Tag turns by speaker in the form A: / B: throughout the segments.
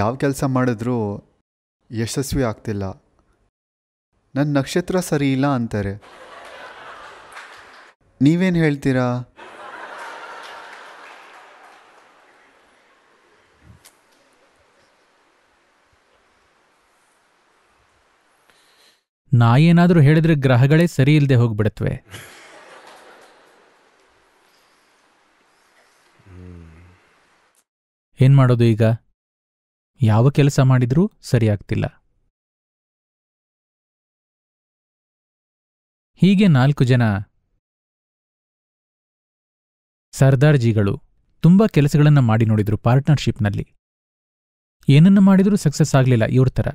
A: ಯಾವ ಕೆಲಸ ಮಾಡಿದ್ರೂ ಯಶಸ್ವಿ ಆಗ್ತಿಲ್ಲ ನನ್ನ ನಕ್ಷತ್ರ ಸರಿ ಇಲ್ಲ ಅಂತಾರೆ ನೀವೇನು ಹೇಳ್ತೀರಾ ನಾ ಏನಾದರೂ ಹೇಳಿದ್ರೆ ಗ್ರಹಗಳೇ ಸರಿ ಇಲ್ಲದೆ ಹೋಗ್ಬಿಡತ್ವೆ ಏನು ಮಾಡೋದು ಈಗ
B: ಯಾವ ಕೆಲಸ ಮಾಡಿದ್ರೂ ಸರಿಯಾಗ್ತಿಲ್ಲ ಹೀಗೆ ನಾಲ್ಕು ಜನ ಸರ್ದಾರ್ಜಿಗಳು ತುಂಬಾ ಕೆಲಸಗಳನ್ನ ಮಾಡಿ ನೋಡಿದ್ರು ಪಾರ್ಟ್ನರ್ಶಿಪ್ನಲ್ಲಿ
A: ಏನನ್ನ ಮಾಡಿದರೂ ಸಕ್ಸಸ್ ಆಗ್ಲಿಲ್ಲ ಇವ್ರ ಥರ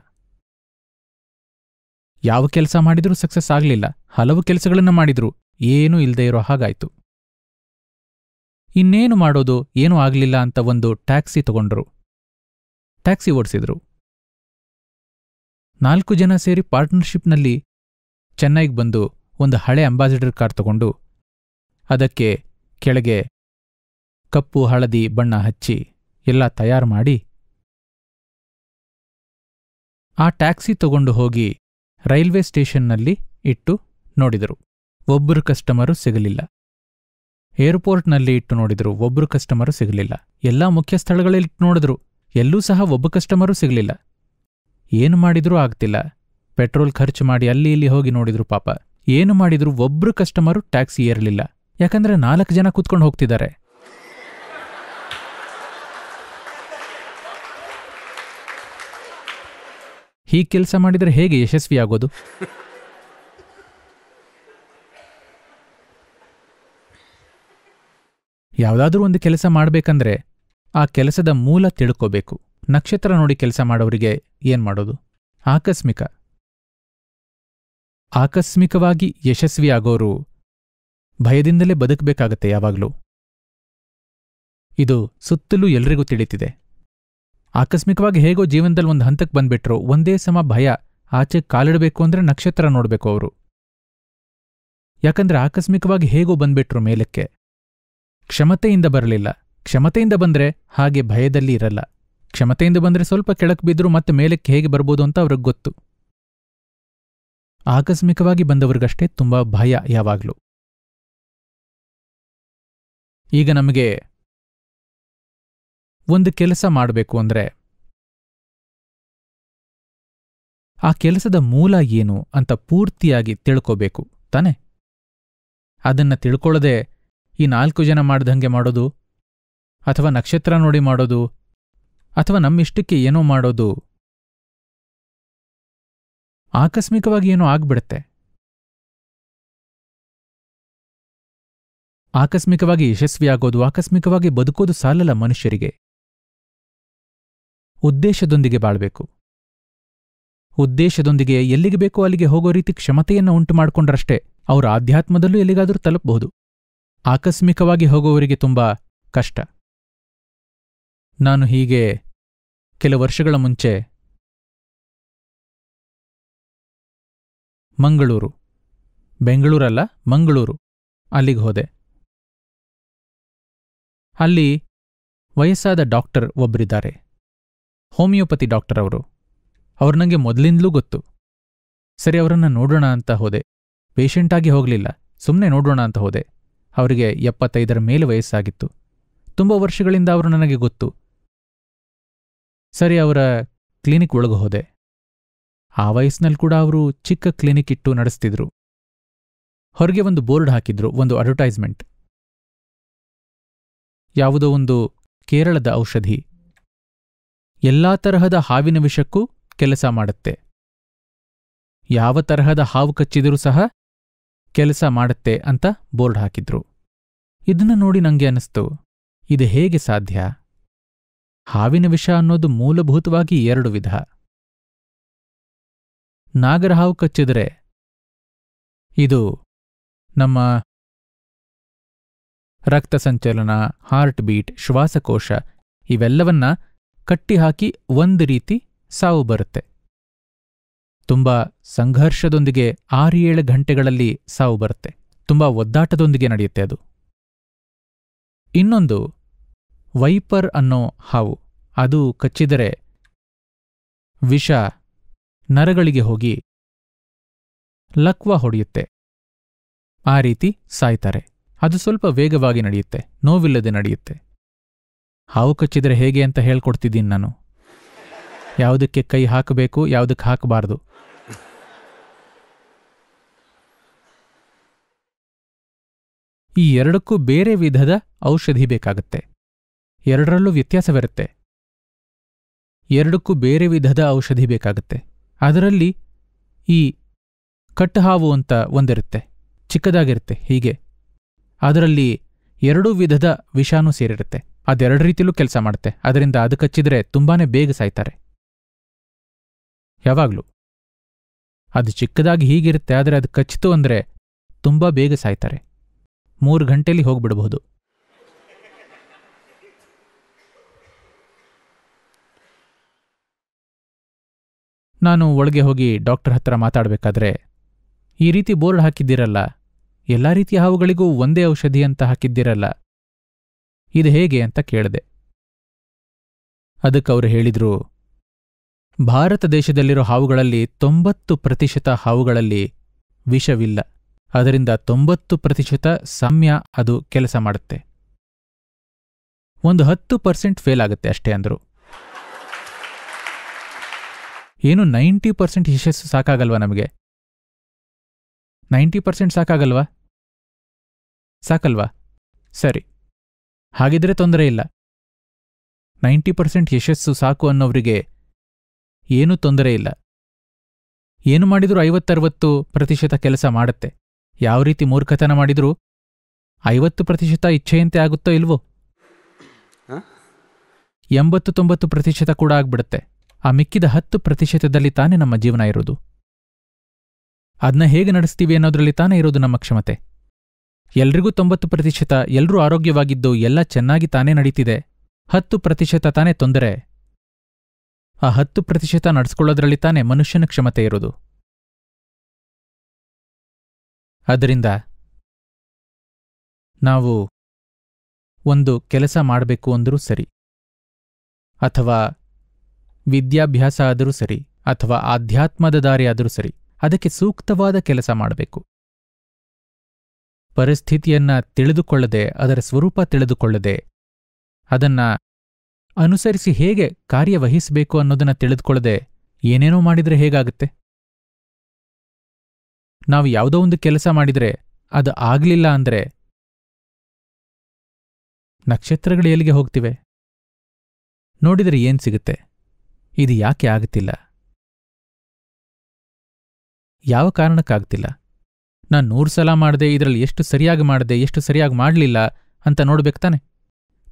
A: ಯಾವ ಕೆಲಸ ಮಾಡಿದ್ರೂ ಸಕ್ಸಸ್ ಆಗ್ಲಿಲ್ಲ ಹಲವು ಕೆಲಸಗಳನ್ನ ಮಾಡಿದ್ರು ಏನೂ ಇಲ್ಲದೆ ಇರೋ ಹಾಗಾಯ್ತು ಇನ್ನೇನು ಮಾಡೋದು ಏನೂ ಆಗ್ಲಿಲ್ಲ ಅಂತ ಒಂದು ಟ್ಯಾಕ್ಸಿ ತಗೊಂಡ್ರು ಟ್ಯಾಕ್ಸಿ ಓಡಿಸಿದರು ನಾಲ್ಕು ಜನ ಸೇರಿ ಪಾರ್ಟ್ನರ್ಶಿಪ್ನಲ್ಲಿ ಚೆನ್ನೈಗೆ ಬಂದು ಒಂದು ಹಳೆ ಅಂಬಾಸಿಡರ್ ಕಾರ್ ತಗೊಂಡು ಅದಕ್ಕೆ ಕೆಳಗೆ ಕಪ್ಪು ಹಳದಿ ಬಣ್ಣ ಹಚ್ಚಿ ಎಲ್ಲ ತಯಾರು ಮಾಡಿ ಆ ಟ್ಯಾಕ್ಸಿ ತಗೊಂಡು ಹೋಗಿ ರೈಲ್ವೆ ಸ್ಟೇಷನ್ನಲ್ಲಿ ಇಟ್ಟು ನೋಡಿದರು ಒಬ್ಬರು ಕಸ್ಟಮರು ಸಿಗಲಿಲ್ಲ ಏರ್ಪೋರ್ಟ್ನಲ್ಲಿ ಇಟ್ಟು ನೋಡಿದರು ಒಬ್ಬರು ಕಸ್ಟಮರು ಸಿಗಲಿಲ್ಲ ಎಲ್ಲ ಮುಖ್ಯ ಸ್ಥಳಗಳಲ್ಲಿ ನೋಡಿದ್ರು ಎಲ್ಲೂ ಸಹ ಒಬ್ಬ ಕಸ್ಟಮರು ಸಿಗಲಿಲ್ಲ ಏನು ಮಾಡಿದರೂ ಆಗ್ತಿಲ್ಲ ಪೆಟ್ರೋಲ್ ಖರ್ಚು ಮಾಡಿ ಅಲ್ಲಿ ಇಲ್ಲಿ ಹೋಗಿ ನೋಡಿದ್ರು ಪಾಪ ಏನು ಮಾಡಿದ್ರು ಒಬ್ರು ಕಸ್ಟಮರು ಟ್ಯಾಕ್ಸಿ ಏರಲಿಲ್ಲ ಯಾಕಂದ್ರೆ ನಾಲ್ಕು ಜನ ಕೂತ್ಕೊಂಡು ಹೋಗ್ತಿದ್ದಾರೆ ಈ ಕೆಲಸ ಮಾಡಿದರೆ ಹೇಗೆ ಯಶಸ್ವಿಯಾಗೋದು ಯಾವುದಾದ್ರೂ ಒಂದು ಕೆಲಸ ಮಾಡಬೇಕಂದ್ರೆ ಆ ಕೆಲಸದ ಮೂಲ ತಿಳ್ಕೋಬೇಕು ನಕ್ಷತ್ರ ನೋಡಿ ಕೆಲಸ ಮಾಡೋರಿಗೆ ಏನ್ ಮಾಡೋದು ಆಕಸ್ಮಿಕ ಆಕಸ್ಮಿಕವಾಗಿ ಯಶಸ್ವಿಯಾಗೋರು ಭಯದಿಂದಲೇ ಬದುಕಬೇಕಾಗತ್ತೆ ಯಾವಾಗಲೂ ಇದು ಸುತ್ತಲೂ ಎಲ್ರಿಗೂ ತಿಳಿತಿದೆ ಆಕಸ್ಮಿಕವಾಗಿ ಹೇಗೋ ಜೀವನದಲ್ಲಿ ಒಂದು ಹಂತಕ್ಕೆ ಬಂದ್ಬಿಟ್ರು ಒಂದೇ ಸಮ ಭಯ ಆಚೆ ಕಾಲಿಡಬೇಕು ಅಂದ್ರೆ ನಕ್ಷತ್ರ ನೋಡಬೇಕು ಅವರು ಯಾಕಂದ್ರೆ ಆಕಸ್ಮಿಕವಾಗಿ ಹೇಗೋ ಬಂದ್ಬಿಟ್ರು ಮೇಲಕ್ಕೆ ಕ್ಷಮತೆಯಿಂದ ಬರಲಿಲ್ಲ ಕ್ಷಮತೆಯಿಂದ ಬಂದರೆ ಹಾಗೆ ಭಯದಲ್ಲಿ ಇರಲ್ಲ ಕ್ಷಮತೆಯಿಂದ ಬಂದರೆ ಸ್ವಲ್ಪ ಕೆಳಕ್ಕೆ ಬಿದ್ದರೂ ಮತ್ತೆ ಮೇಲಕ್ಕೆ ಹೇಗೆ ಬರ್ಬೋದು ಅಂತ ಅವ್ರಿಗೆ ಗೊತ್ತು ಆಕಸ್ಮಿಕವಾಗಿ ಬಂದವ್ರಿಗಷ್ಟೇ ತುಂಬ ಭಯ ಯಾವಾಗಲೂ
B: ಈಗ ನಮಗೆ ಒಂದು ಕೆಲಸ
A: ಮಾಡಬೇಕು ಅಂದರೆ
B: ಆ ಕೆಲಸದ ಮೂಲ ಏನು ಅಂತ
A: ಪೂರ್ತಿಯಾಗಿ ತಿಳ್ಕೋಬೇಕು ತಾನೆ ಅದನ್ನು ತಿಳ್ಕೊಳ್ಳದೆ ಈ ನಾಲ್ಕು ಜನ ಮಾಡ್ದಂಗೆ ಮಾಡೋದು ಅಥವಾ ನಕ್ಷತ್ರ ನೋಡಿ ಮಾಡೋದು ಅಥವಾ ನಮ್ಮಿಷ್ಟಕ್ಕೆ
B: ಏನೋ ಮಾಡೋದು ಆಕಸ್ಮಿಕವಾಗಿ ಏನೋ ಆಗ್ಬಿಡುತ್ತೆ ಆಕಸ್ಮಿಕವಾಗಿ ಯಶಸ್ವಿಯಾಗೋದು ಆಕಸ್ಮಿಕವಾಗಿ ಬದುಕೋದು ಸಾಲಲ್ಲ ಮನುಷ್ಯರಿಗೆ
A: ಉದ್ದೇಶದೊಂದಿಗೆ ಬಾಳ್ಬೇಕು ಉದ್ದೇಶದೊಂದಿಗೆ ಎಲ್ಲಿಗೆ ಬೇಕೋ ಅಲ್ಲಿಗೆ ಹೋಗೋ ರೀತಿ ಕ್ಷಮತೆಯನ್ನು ಉಂಟು ಮಾಡಿಕೊಂಡ್ರಷ್ಟೇ ಅವರ ಆಧ್ಯಾತ್ಮದಲ್ಲೂ ಎಲ್ಲಿಗಾದರೂ ತಲುಪಬಹುದು ಆಕಸ್ಮಿಕವಾಗಿ
B: ಹೋಗುವವರಿಗೆ ತುಂಬಾ ಕಷ್ಟ ನಾನು ಹೀಗೆ ಕೆಲ ವರ್ಷಗಳ ಮುಂಚೆ ಮಂಗಳೂರು ಬೆಂಗಳೂರಲ್ಲ ಮಂಗಳೂರು ಅಲ್ಲಿಗೆ ಹೋದೆ
A: ಅಲ್ಲಿ ವಯಸ್ಸಾದ ಡಾಕ್ಟರ್ ಒಬ್ಬರಿದ್ದಾರೆ ಹೋಮಿಯೋಪತಿ ಡಾಕ್ಟರ್ ಅವರು ಅವ್ರು ನನಗೆ ಮೊದಲಿಂದಲೂ ಗೊತ್ತು ಸರಿ ಅವರನ್ನು ನೋಡೋಣ ಅಂತ ಹೋದೆ ಪೇಷಂಟಾಗಿ ಹೋಗಲಿಲ್ಲ ಸುಮ್ಮನೆ ನೋಡೋಣ ಅಂತ ಹೋದೆ ಅವರಿಗೆ ಎಪ್ಪತ್ತೈದರ ಮೇಲೆ ವಯಸ್ಸಾಗಿತ್ತು ತುಂಬ ವರ್ಷಗಳಿಂದ ಅವರು ನನಗೆ ಗೊತ್ತು ಸರಿ ಅವರ ಕ್ಲಿನಿಕ್ ಒಳಗೆ ಹೋದೆ ಆ ವಯಸ್ಸಿನಲ್ಲಿ ಕೂಡ ಅವರು ಚಿಕ್ಕ ಕ್ಲಿನಿಕ್ ಇಟ್ಟು ನಡೆಸ್ತಿದ್ರು ಹೊರಗೆ ಒಂದು ಬೋರ್ಡ್ ಹಾಕಿದ್ರು ಒಂದು ಅಡ್ವರ್ಟೈಸ್ಮೆಂಟ್ ಯಾವುದೋ ಒಂದು ಕೇರಳದ ಔಷಧಿ ಎಲ್ಲಾ ತರಹದ ಹಾವಿನ ವಿಷಕ್ಕೂ ಕೆಲಸ ಮಾಡುತ್ತೆ ಯಾವ ತರಹದ ಹಾವು ಕಚ್ಚಿದರೂ ಸಹ ಕೆಲಸ ಮಾಡುತ್ತೆ ಅಂತ ಬೋರ್ಡ್ ಹಾಕಿದ್ರು ಇದನ್ನ ನೋಡಿ ನನಗೆ ಅನಿಸ್ತು ಇದು ಹೇಗೆ ಸಾಧ್ಯ ಹಾವಿನ ವಿಷ ಅನ್ನೋದು
B: ಮೂಲಭೂತವಾಗಿ ಎರಡು ವಿಧ ಹಾವು ಕಚ್ಚಿದರೆ ಇದು ನಮ್ಮ
A: ರಕ್ತ ಸಂಚಲನ ಹಾರ್ಟ್ ಬೀಟ್ ಶ್ವಾಸಕೋಶ ಇವೆಲ್ಲವನ್ನ ಕಟ್ಟಿಹಾಕಿ ಒಂದು ರೀತಿ ಸಾವು ಬರುತ್ತೆ ತುಂಬ ಸಂಘರ್ಷದೊಂದಿಗೆ ಏಳು ಗಂಟೆಗಳಲ್ಲಿ ಸಾವು ಬರುತ್ತೆ ತುಂಬ ಒದ್ದಾಟದೊಂದಿಗೆ ನಡೆಯುತ್ತೆ ಅದು ಇನ್ನೊಂದು ವೈಪರ್ ಅನ್ನೋ ಹಾವು ಅದು ಕಚ್ಚಿದರೆ ವಿಷ ನರಗಳಿಗೆ ಹೋಗಿ ಲಕ್ವ ಹೊಡೆಯುತ್ತೆ ಆ ರೀತಿ ಸಾಯ್ತಾರೆ ಅದು ಸ್ವಲ್ಪ ವೇಗವಾಗಿ ನಡೆಯುತ್ತೆ ನೋವಿಲ್ಲದೆ ನಡೆಯುತ್ತೆ ಹಾವು ಕಚ್ಚಿದರೆ ಹೇಗೆ ಅಂತ ಹೇಳ್ಕೊಡ್ತಿದ್ದೀನಿ ನಾನು ಯಾವುದಕ್ಕೆ ಕೈ ಹಾಕಬೇಕು ಯಾವುದಕ್ಕೆ ಹಾಕಬಾರ್ದು ಈ ಎರಡಕ್ಕೂ ಬೇರೆ ವಿಧದ ಔಷಧಿ ಬೇಕಾಗುತ್ತೆ ಎರಡರಲ್ಲೂ ವ್ಯತ್ಯಾಸವಿರುತ್ತೆ ಎರಡಕ್ಕೂ ಬೇರೆ ವಿಧದ ಔಷಧಿ ಬೇಕಾಗುತ್ತೆ ಅದರಲ್ಲಿ ಈ ಕಟ್ಟುಹಾವು ಅಂತ ಒಂದಿರುತ್ತೆ ಚಿಕ್ಕದಾಗಿರುತ್ತೆ ಹೀಗೆ ಅದರಲ್ಲಿ ಎರಡೂ ವಿಧದ ವಿಷಾನು ಸೇರಿರುತ್ತೆ ಅದೆರಡು ರೀತಿಲೂ ಕೆಲಸ ಮಾಡುತ್ತೆ ಅದರಿಂದ ಅದು ಕಚ್ಚಿದ್ರೆ ತುಂಬಾನೇ ಬೇಗ ಸಾಯ್ತಾರೆ ಯಾವಾಗಲೂ ಅದು ಚಿಕ್ಕದಾಗಿ ಹೀಗಿರುತ್ತೆ ಆದರೆ ಅದು ಕಚ್ಚಿತು ಅಂದರೆ ತುಂಬ ಬೇಗ ಸಾಯ್ತಾರೆ ಮೂರು ಗಂಟೆಯಲ್ಲಿ ಹೋಗ್ಬಿಡಬಹುದು ನಾನು ಒಳಗೆ ಹೋಗಿ ಡಾಕ್ಟರ್ ಹತ್ರ ಮಾತಾಡಬೇಕಾದ್ರೆ ಈ ರೀತಿ ಬೋರ್ಡ್ ಹಾಕಿದ್ದೀರಲ್ಲ ಎಲ್ಲ ರೀತಿಯ ಹಾವುಗಳಿಗೂ ಒಂದೇ ಔಷಧಿ ಅಂತ ಹಾಕಿದ್ದೀರಲ್ಲ ಇದು ಹೇಗೆ ಅಂತ ಕೇಳಿದೆ ಅದಕ್ಕವರು ಹೇಳಿದ್ರು ಭಾರತ ದೇಶದಲ್ಲಿರೋ ಹಾವುಗಳಲ್ಲಿ ತೊಂಬತ್ತು ಪ್ರತಿಶತ ಹಾವುಗಳಲ್ಲಿ ವಿಷವಿಲ್ಲ ಅದರಿಂದ ತೊಂಬತ್ತು ಪ್ರತಿಶತ ಸಮ್ಯ ಅದು ಕೆಲಸ ಮಾಡುತ್ತೆ ಒಂದು ಹತ್ತು ಪರ್ಸೆಂಟ್ ಫೇಲ್ ಆಗುತ್ತೆ ಅಷ್ಟೇ ಅಂದ್ರು ಏನು ನೈಂಟಿ ಪರ್ಸೆಂಟ್ ಯಶಸ್ಸು ಸಾಕಾಗಲ್ವಾ ನಮಗೆ ನೈಂಟಿ ಪರ್ಸೆಂಟ್ ಸಾಕಾಗಲ್ವಾ ಸಾಕಲ್ವಾ ಸರಿ ಹಾಗಿದ್ರೆ ತೊಂದರೆ ಇಲ್ಲ ನೈಂಟಿ ಪರ್ಸೆಂಟ್ ಯಶಸ್ಸು ಸಾಕು ಅನ್ನೋರಿಗೆ ಏನೂ ತೊಂದರೆ ಇಲ್ಲ ಏನು ಮಾಡಿದರೂ ಐವತ್ತರವತ್ತು ಪ್ರತಿಶತ ಕೆಲಸ ಮಾಡುತ್ತೆ ಯಾವ ರೀತಿ ಮೂರ್ಖತನ ಮಾಡಿದರೂ ಐವತ್ತು ಪ್ರತಿಶತ ಇಚ್ಛೆಯಂತೆ ಆಗುತ್ತೋ ಇಲ್ವೋ ಎಂಬತ್ತು ತೊಂಬತ್ತು ಪ್ರತಿಶತ ಕೂಡ ಆಗ್ಬಿಡುತ್ತೆ ಆ ಮಿಕ್ಕಿದ ಹತ್ತು ಪ್ರತಿಶತದಲ್ಲಿ ತಾನೇ ನಮ್ಮ ಜೀವನ ಇರೋದು ಅದನ್ನ ಹೇಗೆ ನಡೆಸ್ತೀವಿ ಅನ್ನೋದರಲ್ಲಿ ತಾನೇ ಇರೋದು ನಮ್ಮ ಕ್ಷಮತೆ ಎಲ್ರಿಗೂ ತೊಂಬತ್ತು ಪ್ರತಿಶತ ಎಲ್ಲರೂ ಆರೋಗ್ಯವಾಗಿದ್ದು ಎಲ್ಲ ಚೆನ್ನಾಗಿ ತಾನೇ ನಡೀತಿದೆ ಹತ್ತು ಪ್ರತಿಶತ ತಾನೇ ತೊಂದರೆ
B: ಆ ಹತ್ತು ಪ್ರತಿಶತ ನಡೆಸ್ಕೊಳ್ಳೋದ್ರಲ್ಲಿ ತಾನೇ ಮನುಷ್ಯನ ಕ್ಷಮತೆ ಇರೋದು ಅದರಿಂದ ನಾವು ಒಂದು ಕೆಲಸ ಮಾಡಬೇಕು ಅಂದರೂ ಸರಿ ಅಥವಾ
A: ವಿದ್ಯಾಭ್ಯಾಸ ಆದರೂ ಸರಿ ಅಥವಾ ಆಧ್ಯಾತ್ಮದ ದಾರಿಯಾದರೂ ಸರಿ ಅದಕ್ಕೆ ಸೂಕ್ತವಾದ ಕೆಲಸ ಮಾಡಬೇಕು ಪರಿಸ್ಥಿತಿಯನ್ನ ತಿಳಿದುಕೊಳ್ಳದೆ ಅದರ ಸ್ವರೂಪ ತಿಳಿದುಕೊಳ್ಳದೆ ಅದನ್ನ ಅನುಸರಿಸಿ ಹೇಗೆ ಕಾರ್ಯವಹಿಸಬೇಕು ಅನ್ನೋದನ್ನ ತಿಳಿದುಕೊಳ್ಳದೆ ಏನೇನೋ ಮಾಡಿದರೆ ಹೇಗಾಗುತ್ತೆ ನಾವು ಯಾವುದೋ ಒಂದು ಕೆಲಸ ಮಾಡಿದರೆ ಅದು ಆಗಲಿಲ್ಲ ಅಂದರೆ
B: ನಕ್ಷತ್ರಗಳು ಎಲ್ಲಿಗೆ ಹೋಗ್ತಿವೆ ನೋಡಿದರೆ ಏನು ಸಿಗುತ್ತೆ ಇದು ಯಾಕೆ ಆಗುತ್ತಿಲ್ಲ ಯಾವ
A: ಕಾರಣಕ್ಕಾಗ್ತಿಲ್ಲ ನಾನು ನೂರು ಸಲ ಮಾಡ್ದೆ ಇದರಲ್ಲಿ ಎಷ್ಟು ಸರಿಯಾಗಿ ಮಾಡ್ದೆ ಎಷ್ಟು ಸರಿಯಾಗಿ ಮಾಡಲಿಲ್ಲ ಅಂತ ನೋಡ್ಬೇಕು ತಾನೆ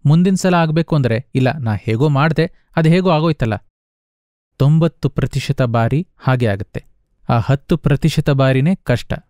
A: ಮುಂದಿನ ಸಲ ಆಗಬೇಕು ಅಂದರೆ ಇಲ್ಲ ನಾ ಹೇಗೋ ಮಾಡಿದೆ ಅದು ಹೇಗೋ ಆಗೋಯ್ತಲ್ಲ ತೊಂಬತ್ತು ಪ್ರತಿಶತ ಬಾರಿ ಹಾಗೆ ಆಗುತ್ತೆ ಆ ಹತ್ತು ಪ್ರತಿಶತ ಬಾರಿನೇ ಕಷ್ಟ